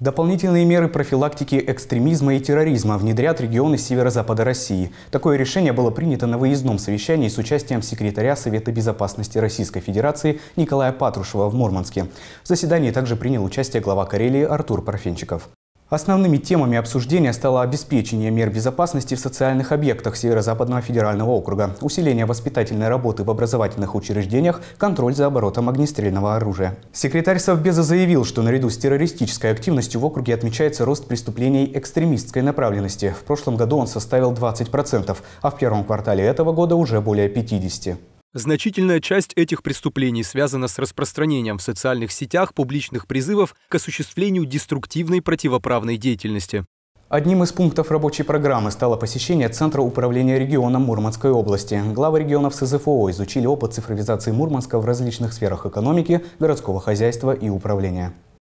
Дополнительные меры профилактики экстремизма и терроризма внедрят регионы северо-запада России. Такое решение было принято на выездном совещании с участием секретаря Совета безопасности Российской Федерации Николая Патрушева в Мурманске. В заседании также принял участие глава Карелии Артур Парфенчиков. Основными темами обсуждения стало обеспечение мер безопасности в социальных объектах Северо-Западного федерального округа, усиление воспитательной работы в образовательных учреждениях, контроль за оборотом огнестрельного оружия. Секретарь Совбеза заявил, что наряду с террористической активностью в округе отмечается рост преступлений экстремистской направленности. В прошлом году он составил 20%, а в первом квартале этого года уже более 50%. Значительная часть этих преступлений связана с распространением в социальных сетях публичных призывов к осуществлению деструктивной противоправной деятельности. Одним из пунктов рабочей программы стало посещение Центра управления регионом Мурманской области. Главы регионов СЗФО изучили опыт цифровизации Мурманска в различных сферах экономики, городского хозяйства и управления.